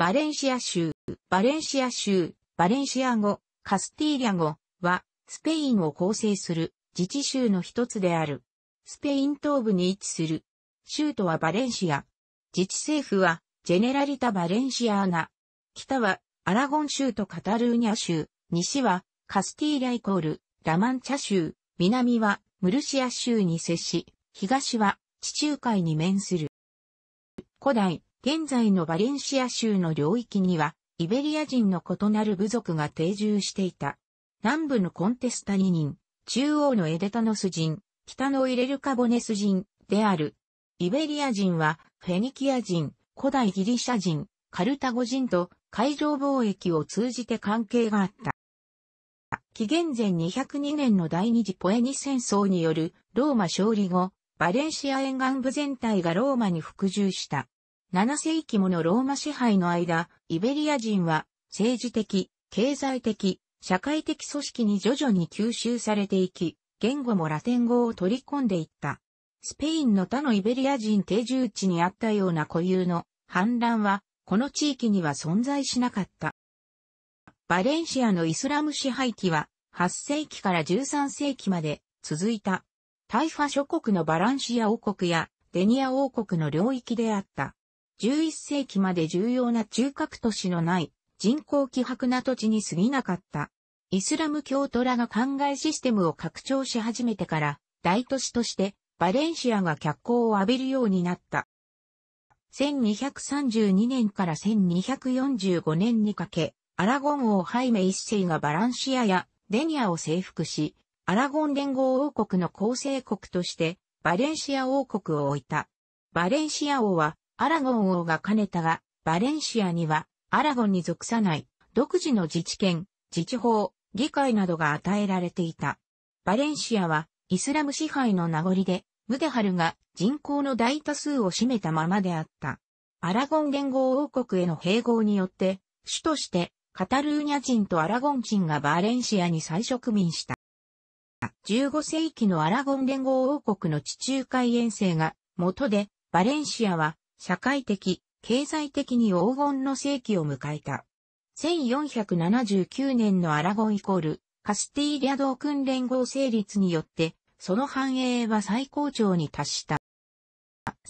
バレンシア州、バレンシア州、バレンシア語、カスティーリャ語は、スペインを構成する自治州の一つである。スペイン東部に位置する。州都はバレンシア。自治政府は、ジェネラリタ・バレンシアーナ。北は、アラゴン州とカタルーニャ州。西は、カスティーリャイコール、ラマンチャ州。南は、ムルシア州に接し、東は、地中海に面する。古代、現在のバレンシア州の領域には、イベリア人の異なる部族が定住していた。南部のコンテスタニ人、中央のエデタノス人、北のイレルカボネス人である。イベリア人は、フェニキア人、古代ギリシャ人、カルタゴ人と海上貿易を通じて関係があった。紀元前202年の第二次ポエニ戦争によるローマ勝利後、バレンシア沿岸部全体がローマに服従した。7世紀ものローマ支配の間、イベリア人は政治的、経済的、社会的組織に徐々に吸収されていき、言語もラテン語を取り込んでいった。スペインの他のイベリア人定住地にあったような固有の反乱は、この地域には存在しなかった。バレンシアのイスラム支配期は、8世紀から13世紀まで続いた。タイファ諸国のバランシア王国やデニア王国の領域であった。11世紀まで重要な中核都市のない人口希薄な土地に過ぎなかった。イスラム教徒らの考えシステムを拡張し始めてから大都市としてバレンシアが脚光を浴びるようになった。1232年から1245年にかけ、アラゴン王ハイメ一世がバランシアやデニアを征服し、アラゴン連合王国の構成国としてバレンシア王国を置いた。バレンシア王はアラゴン王が兼ねたが、バレンシアにはアラゴンに属さない独自の自治権、自治法、議会などが与えられていた。バレンシアはイスラム支配の名残で、ムデハルが人口の大多数を占めたままであった。アラゴン連合王国への併合によって、主としてカタルーニャ人とアラゴン人がバレンシアに再植民した。15世紀のアラゴン連合王国の地中海遠征が元で、バレンシアは社会的、経済的に黄金の世紀を迎えた。1479年のアラゴンイコール、カスティーリア同訓連合成立によって、その繁栄は最高潮に達した。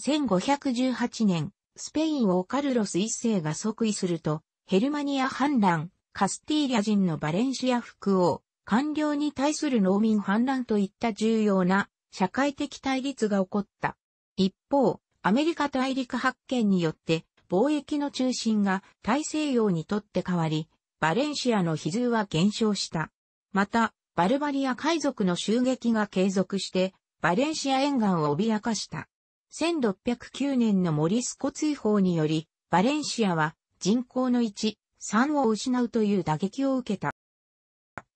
1518年、スペイン王カルロス一世が即位すると、ヘルマニア反乱、カスティーリア人のバレンシア副王、官僚に対する農民反乱といった重要な社会的対立が起こった。一方、アメリカ大陸発見によって貿易の中心が大西洋にとって変わり、バレンシアの比重は減少した。また、バルバリア海賊の襲撃が継続して、バレンシア沿岸を脅かした。1609年のモリスコ追放により、バレンシアは人口の1、3を失うという打撃を受けた。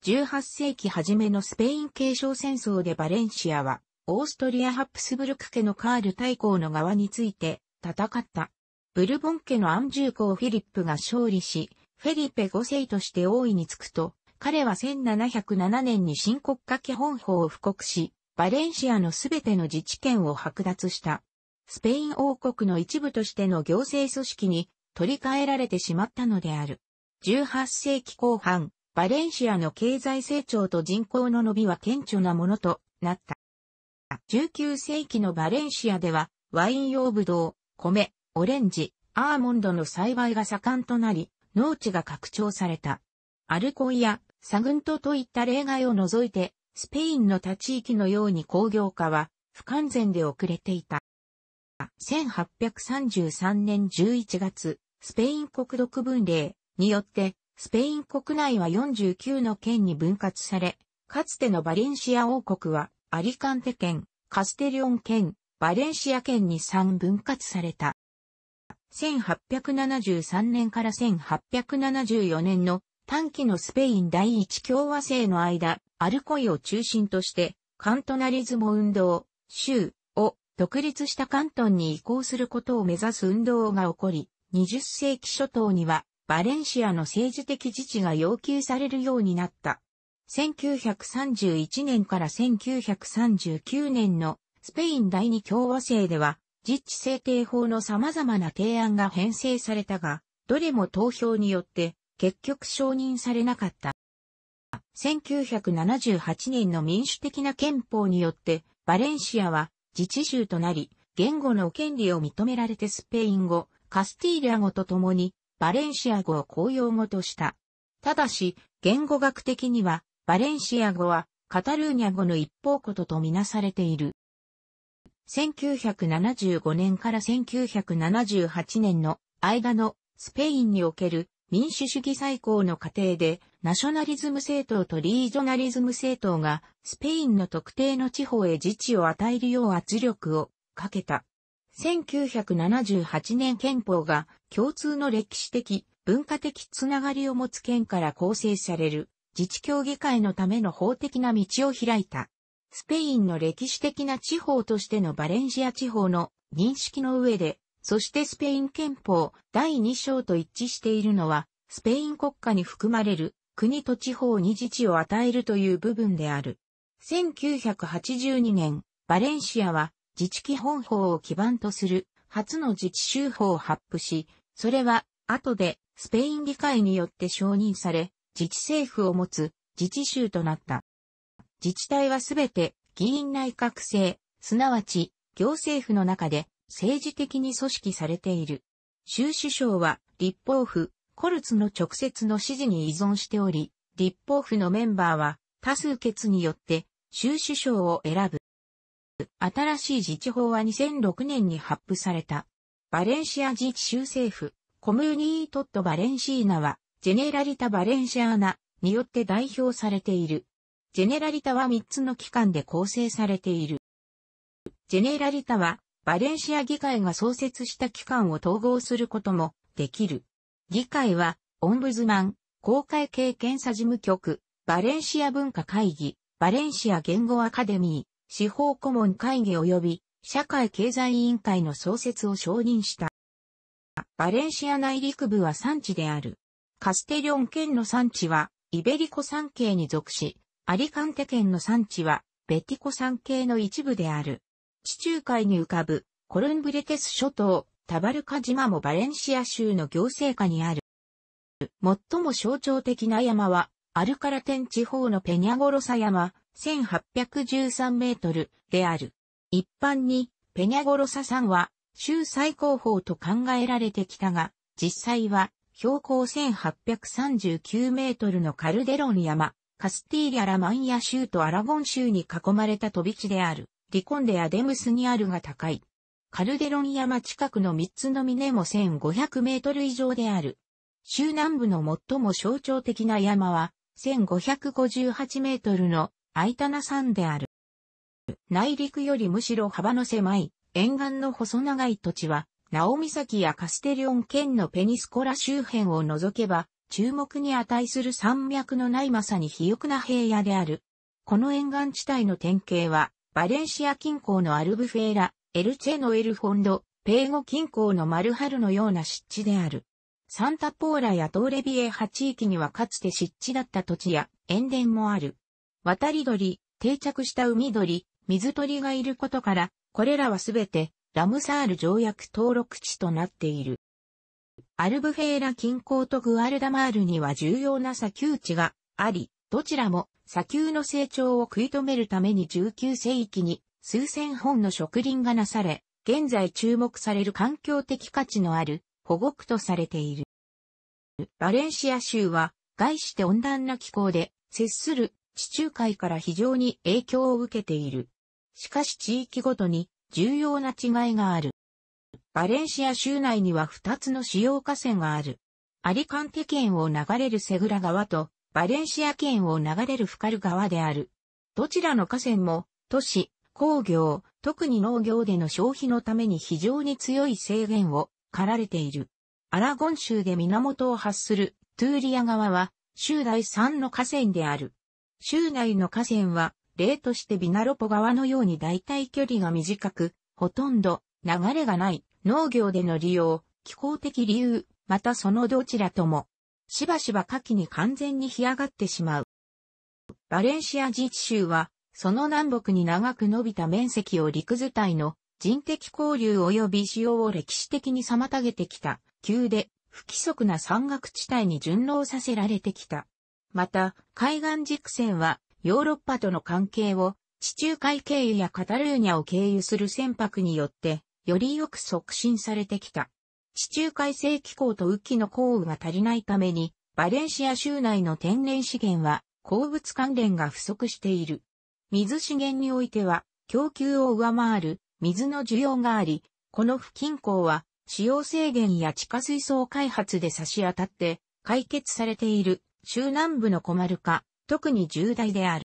18世紀初めのスペイン継承戦争でバレンシアはオーストリア・ハプスブルク家のカール大公の側について戦った。ブルボン家のアンジュー公フィリップが勝利し、フェリペ5世として王位につくと、彼は1707年に新国家基本法を布告し、バレンシアのすべての自治権を剥奪した。スペイン王国の一部としての行政組織に取り替えられてしまったのである。18世紀後半、バレンシアの経済成長と人口の伸びは顕著なものとなった。19世紀のバレンシアでは、ワイン用ブドウ、米、オレンジ、アーモンドの栽培が盛んとなり、農地が拡張された。アルコイやサグントといった例外を除いて、スペインの他地域のように工業化は不完全で遅れていた。1833年11月、スペイン国独分令によって、スペイン国内は49の県に分割され、かつてのバレンシア王国はアリカンテ県、カステリオン県、バレンシア県に3分割された。1873年から1874年の短期のスペイン第一共和制の間、アルコイを中心として、カントナリズム運動、州を独立した関東に移行することを目指す運動が起こり、20世紀初頭にはバレンシアの政治的自治が要求されるようになった。1931年から1939年のスペイン第二共和制では、実地制定法の様々な提案が編成されたが、どれも投票によって結局承認されなかった。1978年の民主的な憲法によって、バレンシアは自治州となり、言語の権利を認められてスペイン語、カスティーリア語と共に、バレンシア語を公用語とした。ただし、言語学的には、バレンシア語はカタルーニャ語の一方こととみなされている。1975年から1978年の間のスペインにおける民主主義最高の過程でナショナリズム政党とリージョナリズム政党がスペインの特定の地方へ自治を与えるよう圧力をかけた。1978年憲法が共通の歴史的、文化的つながりを持つ県から構成される。自治協議会のための法的な道を開いた。スペインの歴史的な地方としてのバレンシア地方の認識の上で、そしてスペイン憲法第2章と一致しているのは、スペイン国家に含まれる国と地方に自治を与えるという部分である。1982年、バレンシアは自治基本法を基盤とする初の自治州法を発布し、それは後でスペイン議会によって承認され、自治政府を持つ自治州となった。自治体はすべて議員内閣制、すなわち行政府の中で政治的に組織されている。州首相は立法府、コルツの直接の指示に依存しており、立法府のメンバーは多数決によって州首相を選ぶ。新しい自治法は2006年に発布された。バレンシア自治州政府、コムーニートットバレンシーナはジェネラリタ・バレンシアーナによって代表されている。ジェネラリタは3つの機関で構成されている。ジェネラリタは、バレンシア議会が創設した機関を統合することもできる。議会は、オンブズマン、公開系検査事務局、バレンシア文化会議、バレンシア言語アカデミー、司法顧問会議及び、社会経済委員会の創設を承認した。バレンシア内陸部は産地である。カステリョン県の産地は、イベリコ産系に属し、アリカンテ県の産地は、ベティコ産系の一部である。地中海に浮かぶ、コルンブレテス諸島、タバルカ島もバレンシア州の行政下にある。最も象徴的な山は、アルカラテン地方のペニャゴロサ山、1813メートルである。一般に、ペニャゴロサ山は、州最高峰と考えられてきたが、実際は、標高1839メートルのカルデロン山、カスティーリャ・ラマンヤ州とアラゴン州に囲まれた飛び地である、リコンデ・アデムスにあるが高い。カルデロン山近くの3つの峰も1500メートル以上である。州南部の最も象徴的な山は、1558メートルのアイタナ山である。内陸よりむしろ幅の狭い沿岸の細長い土地はナオミサキやカステリオン県のペニスコラ周辺を除けば、注目に値する山脈のないまさに肥沃な平野である。この沿岸地帯の典型は、バレンシア近郊のアルブフェーラ、エルチェのエルフォンド、ペーゴ近郊のマルハルのような湿地である。サンタポーラやトーレビエ派地域にはかつて湿地だった土地や塩田もある。渡り鳥、定着した海鳥、水鳥がいることから、これらはすべてラムサール条約登録地となっている。アルブフェーラ近郊とグアルダマールには重要な砂丘地があり、どちらも砂丘の成長を食い止めるために19世紀に数千本の植林がなされ、現在注目される環境的価値のある保護区とされている。バレンシア州は外して温暖な気候で接する地中海から非常に影響を受けている。しかし地域ごとに重要な違いがある。バレンシア州内には2つの主要河川がある。アリカンテ県を流れるセグラ川とバレンシア県を流れるフカル川である。どちらの河川も都市、工業、特に農業での消費のために非常に強い制限を課られている。アラゴン州で源を発するトゥーリア川は州内3の河川である。州内の河川は例としてビナロポ川のように大体距離が短く、ほとんど流れがない農業での利用、気候的理由、またそのどちらとも、しばしば夏季に完全に干上がってしまう。バレンシア自治州は、その南北に長く伸びた面積を陸図体の人的交流及び使用を歴史的に妨げてきた、急で不規則な山岳地帯に順応させられてきた。また、海岸軸線はヨーロッパとの関係を地中海経由やカタルーニャを経由する船舶によってよりよく促進されてきた。地中海性気候と雨季の降雨が足りないためにバレンシア州内の天然資源は鉱物関連が不足している。水資源においては供給を上回る水の需要があり、この不均衡は使用制限や地下水槽開発で差し当たって解決されている中南部のコマルカ、特に重大である。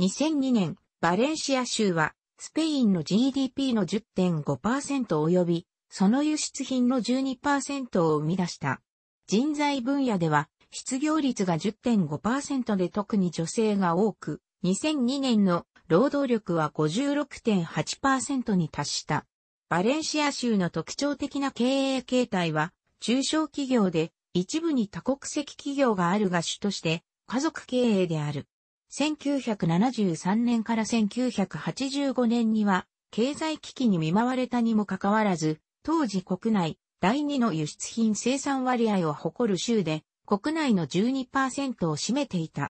2002年、バレンシア州は、スペインの GDP の10.5%及び、その輸出品の12%を生み出した。人材分野では、失業率が10.5%で特に女性が多く、2002年の労働力は56.8%に達した。バレンシア州の特徴的な経営形態は、中小企業で一部に多国籍企業があるが主として家族経営である。1973年から1985年には、経済危機に見舞われたにもかかわらず、当時国内第2の輸出品生産割合を誇る州で、国内の12%を占めていた。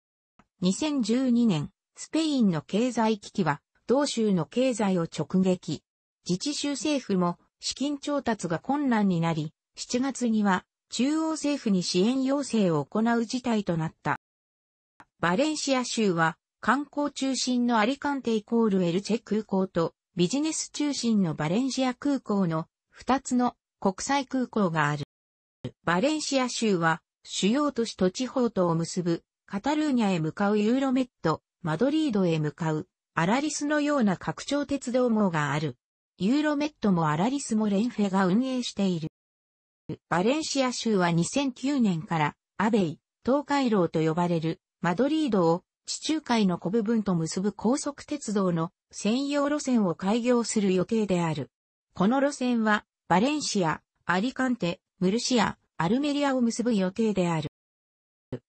2012年、スペインの経済危機は、同州の経済を直撃。自治州政府も資金調達が困難になり、7月には中央政府に支援要請を行う事態となった。バレンシア州は観光中心のアリカンテイコールエルチェ空港とビジネス中心のバレンシア空港の2つの国際空港がある。バレンシア州は主要都市と地方とを結ぶカタルーニャへ向かうユーロメット、マドリードへ向かうアラリスのような拡張鉄道網がある。ユーロメットもアラリスもレンフェが運営している。バレンシア州は2009年からアベイ、東海楼と呼ばれるマドリードを地中海の小部分と結ぶ高速鉄道の専用路線を開業する予定である。この路線は、バレンシア、アリカンテ、ムルシア、アルメリアを結ぶ予定である。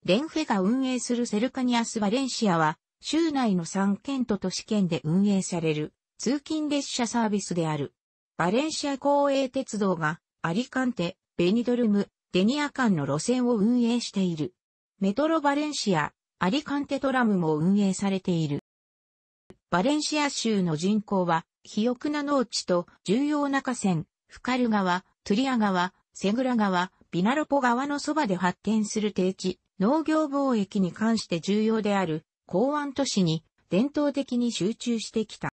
レンフェが運営するセルカニアス・バレンシアは、州内の3県と都市圏で運営される通勤列車サービスである。バレンシア公営鉄道がアリカンテ、ベニドルム、デニア間の路線を運営している。メトロバレンシア、アリカンテトラムも運営されている。バレンシア州の人口は、肥沃な農地と重要な河川、フカル川、トゥリア川、セグラ川、ビナロポ川のそばで発展する低地、農業貿易に関して重要である港湾都市に伝統的に集中してきた。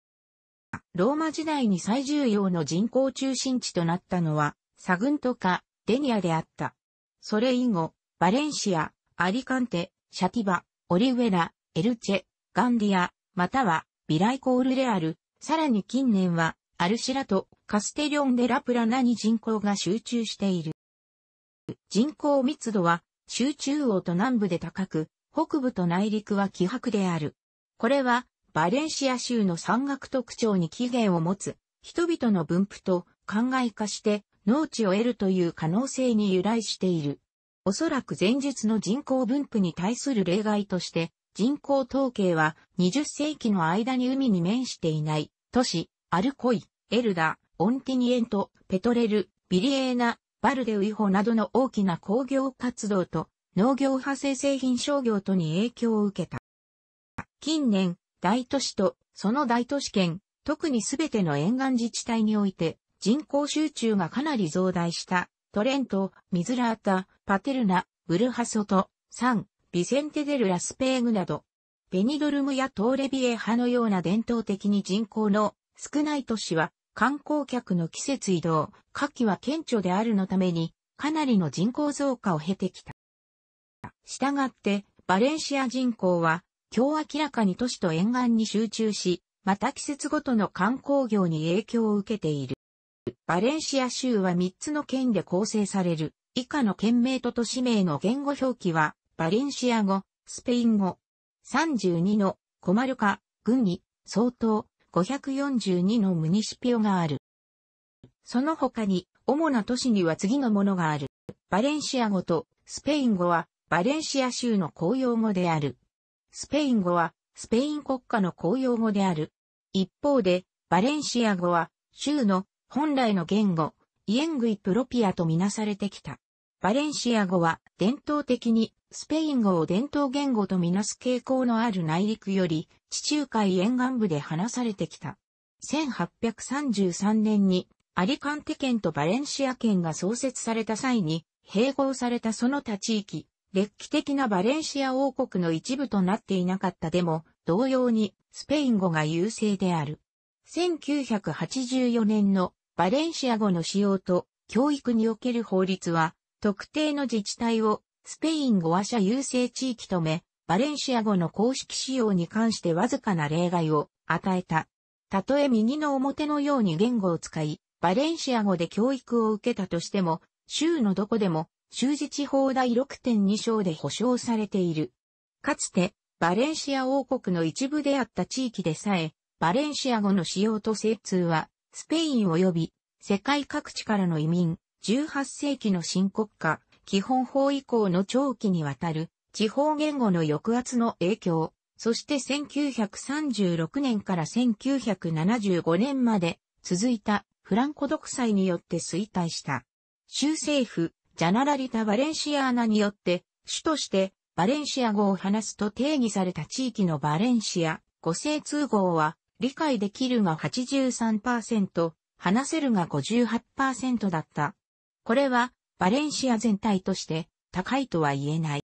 ローマ時代に最重要の人口中心地となったのは、サグントカ、デニアであった。それ以後、バレンシア、アリカンテ、シャティバ、オリウェラ、エルチェ、ガンディア、またはビライコールレアル、さらに近年はアルシラとカステリョンデラプラナに人口が集中している。人口密度は集中央と南部で高く、北部と内陸は希薄である。これはバレンシア州の山岳特徴に起源を持つ人々の分布と考え化して農地を得るという可能性に由来している。おそらく前述の人口分布に対する例外として、人口統計は20世紀の間に海に面していない、都市、アルコイ、エルダ、オンティニエント、ペトレル、ビリエーナ、バルデウイホなどの大きな工業活動と農業派生製品商業とに影響を受けた。近年、大都市とその大都市圏、特にすべての沿岸自治体において人口集中がかなり増大したトレント、ミズラータ、パテルナ、ウルハソト、サン、ビセンテデルラスペーグなど、ベニドルムやトーレビエ派のような伝統的に人口の少ない都市は観光客の季節移動、夏季は顕著であるのために、かなりの人口増加を経てきた。したがって、バレンシア人口は、今日明らかに都市と沿岸に集中し、また季節ごとの観光業に影響を受けている。バレンシア州は3つの県で構成される。以下の県名と都市名の言語表記は、バレンシア語、スペイン語。32のコマルカ、郡に、相当、542のムニシピオがある。その他に、主な都市には次のものがある。バレンシア語とスペイン語は、バレンシア州の公用語である。スペイン語は、スペイン国家の公用語である。一方で、バレンシア語は、州の本来の言語、イエングイプロピアとみなされてきた。バレンシア語は伝統的にスペイン語を伝統言語とみなす傾向のある内陸より地中海沿岸部で話されてきた。1833年にアリカンテ県とバレンシア県が創設された際に併合されたその他地域、歴史的なバレンシア王国の一部となっていなかったでも同様にスペイン語が優勢である。1984年のバレンシア語の使用と教育における法律は、特定の自治体をスペイン語話者優勢地域とめ、バレンシア語の公式使用に関してわずかな例外を与えた。たとえ右の表のように言語を使い、バレンシア語で教育を受けたとしても、州のどこでも、州自治法第6.2章で保障されている。かつて、バレンシア王国の一部であった地域でさえ、バレンシア語の使用と精通は、スペイン及び世界各地からの移民、18世紀の新国家、基本法以降の長期にわたる地方言語の抑圧の影響、そして1936年から1975年まで続いたフランコ独裁によって衰退した。州政府、ジャナラリタ・バレンシアーナによって、主としてバレンシア語を話すと定義された地域のバレンシア、語性通号は理解できるが83%、話せるが58%だった。これは、バレンシア全体として高いとは言えない。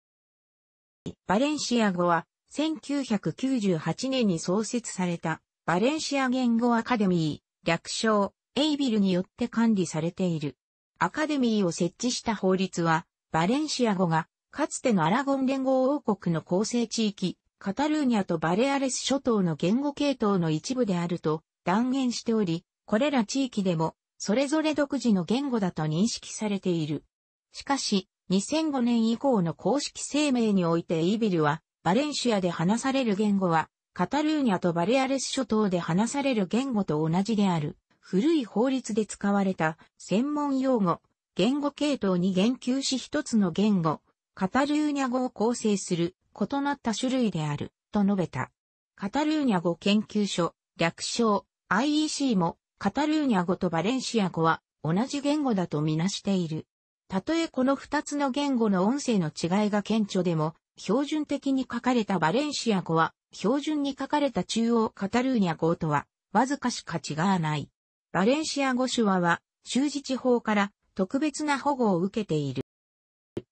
バレンシア語は、1998年に創設された、バレンシア言語アカデミー、略称、エイビルによって管理されている。アカデミーを設置した法律は、バレンシア語が、かつてのアラゴン連合王国の構成地域、カタルーニャとバレアレス諸島の言語系統の一部であると断言しており、これら地域でも、それぞれ独自の言語だと認識されている。しかし、2005年以降の公式声明においてイビルは、バレンシアで話される言語は、カタルーニャとバレアレス諸島で話される言語と同じである。古い法律で使われた専門用語、言語系統に言及し一つの言語、カタルーニャ語を構成する異なった種類である、と述べた。カタルーニャ語研究所、略称 IEC も、カタルーニャ語とバレンシア語は同じ言語だとみなしている。たとえこの二つの言語の音声の違いが顕著でも、標準的に書かれたバレンシア語は、標準に書かれた中央カタルーニャ語とは、わずかしか違わない。バレンシア語手話は、州自治法から特別な保護を受けている。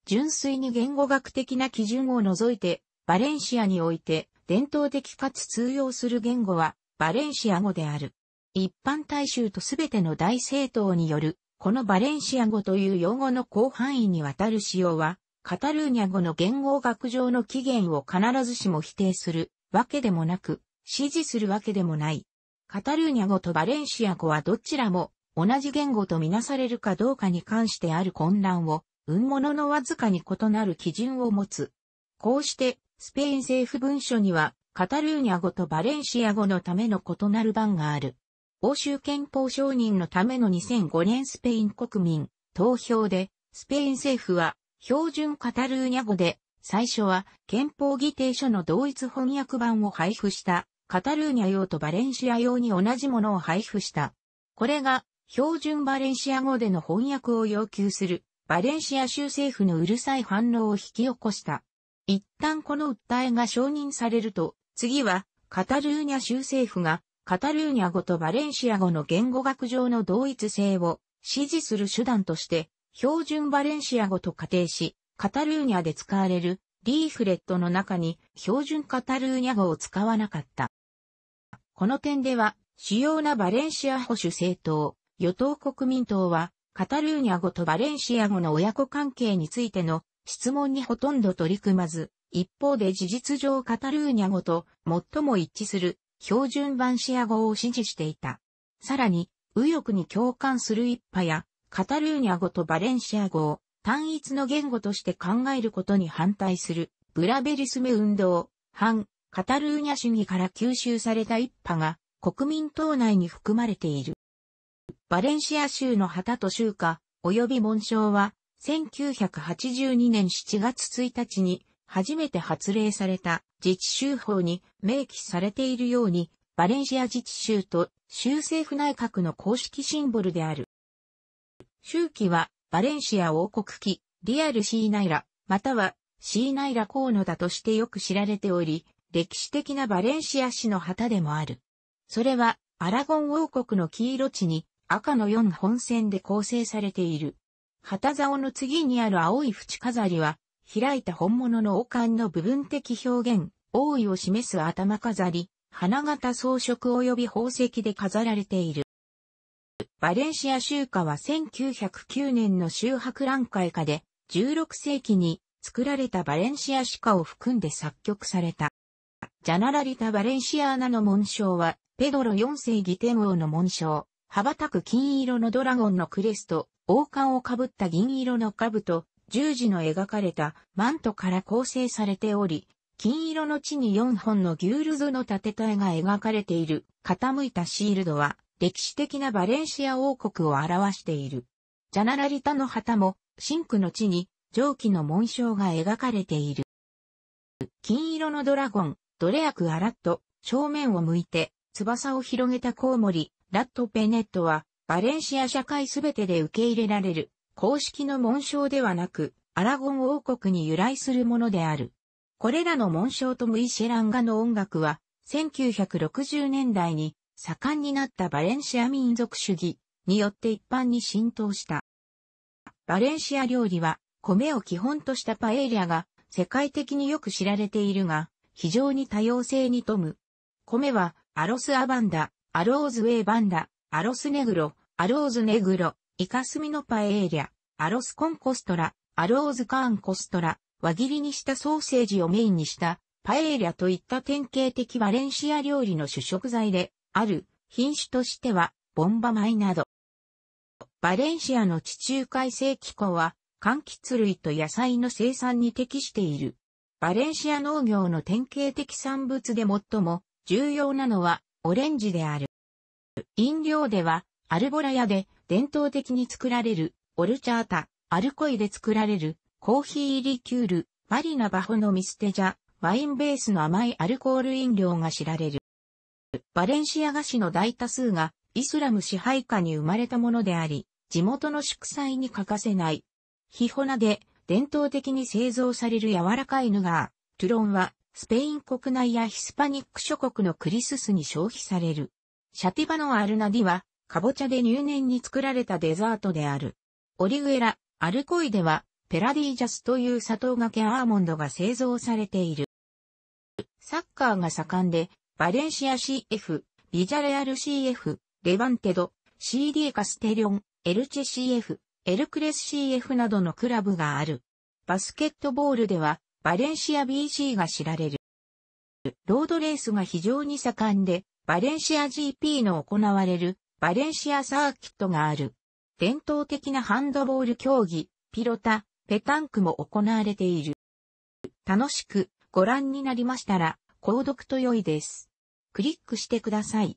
純粋に言語学的な基準を除いて、バレンシアにおいて伝統的かつ通用する言語はバレンシア語である。一般大衆とすべての大政党による、このバレンシア語という用語の広範囲にわたる使用は、カタルーニャ語の言語学上の起源を必ずしも否定するわけでもなく、支持するわけでもない。カタルーニャ語とバレンシア語はどちらも同じ言語とみなされるかどうかに関してある混乱を運物のわずかに異なる基準を持つ。こうして、スペイン政府文書には、カタルーニャ語とバレンシア語のための異なる版がある。欧州憲法承認のための2005年スペイン国民投票で、スペイン政府は標準カタルーニャ語で、最初は憲法議定書の同一翻訳版を配布したカタルーニャ用とバレンシア用に同じものを配布した。これが標準バレンシア語での翻訳を要求するバレンシア州政府のうるさい反応を引き起こした。一旦この訴えが承認されると、次はカタルーニャ州政府がカタルーニャ語とバレンシア語の言語学上の同一性を支持する手段として、標準バレンシア語と仮定し、カタルーニャで使われるリーフレットの中に標準カタルーニャ語を使わなかった。この点では、主要なバレンシア保守政党、与党国民党は、カタルーニャ語とバレンシア語の親子関係についての質問にほとんど取り組まず、一方で事実上カタルーニャ語と最も一致する標準版シア語を支持していた。さらに、右翼に共感する一派や、カタルーニャ語とバレンシア語を単一の言語として考えることに反対する、ブラベリスメ運動、反、カタルーニャ主義から吸収された一派が、国民党内に含まれている。バレンシア州の旗と州歌、及び紋章は、1982年7月1日に初めて発令された自治州法に明記されているように、バレンシア自治州と州政府内閣の公式シンボルである。州旗はバレンシア王国旗、リアルシーナイラ、またはシーナイラコーノだとしてよく知られており、歴史的なバレンシア市の旗でもある。それはアラゴン王国の黄色地に赤の4本線で構成されている。旗竿の次にある青い縁飾りは、開いた本物の王冠の部分的表現、王位を示す頭飾り、花形装飾及び宝石で飾られている。バレンシア州歌は1909年の修博覧会下で、16世紀に作られたバレンシア詩歌を含んで作曲された。ジャナラリタ・バレンシアーナの紋章は、ペドロ4世ギテム王の紋章。羽ばたく金色のドラゴンのクレスト、王冠をかぶった銀色の兜、十字の描かれたマントから構成されており、金色の地に4本のギュールズの盾体が描かれている傾いたシールドは歴史的なバレンシア王国を表している。ジャナラリタの旗もンクの地に蒸気の紋章が描かれている。金色のドラゴン、ドレアク・アラット、正面を向いて翼を広げたコウモリ、ラット・ペネットは、バレンシア社会すべてで受け入れられる、公式の紋章ではなく、アラゴン王国に由来するものである。これらの紋章とムイ・シェランガの音楽は、1960年代に盛んになったバレンシア民族主義によって一般に浸透した。バレンシア料理は米を基本としたパエリアが世界的によく知られているが、非常に多様性に富む。米はアロスアバンダ、アローズウェイバンダ、アロスネグロ、アローズネグロ、イカスミのパエーリャ、アロスコンコストラ、アローズカーンコストラ、輪切りにしたソーセージをメインにした、パエーリャといった典型的バレンシア料理の主食材で、ある品種としては、ボンバ米など。バレンシアの地中海性気候は、柑橘類と野菜の生産に適している。バレンシア農業の典型的産物で最も重要なのは、オレンジである。飲料では、アルボラ屋で伝統的に作られる、オルチャータ、アルコイで作られる、コーヒーリキュール、マリナバホのミステジャ、ワインベースの甘いアルコール飲料が知られる。バレンシア菓子の大多数がイスラム支配下に生まれたものであり、地元の祝祭に欠かせない。ヒホナで伝統的に製造される柔らかいヌガー、トゥロンはスペイン国内やヒスパニック諸国のクリススに消費される。シャティバのアルナディは、カボチャで入念に作られたデザートである。オリグエラ、アルコイでは、ペラディージャスという砂糖がけアーモンドが製造されている。サッカーが盛んで、バレンシア CF、ビジャレアル CF、レバンテド、CD カステリオン、エルチェ CF、エルクレス CF などのクラブがある。バスケットボールでは、バレンシア BC が知られる。ロードレースが非常に盛んで、バレンシア GP の行われるバレンシアサーキットがある。伝統的なハンドボール競技、ピロタ、ペタンクも行われている。楽しくご覧になりましたら、購読と良いです。クリックしてください。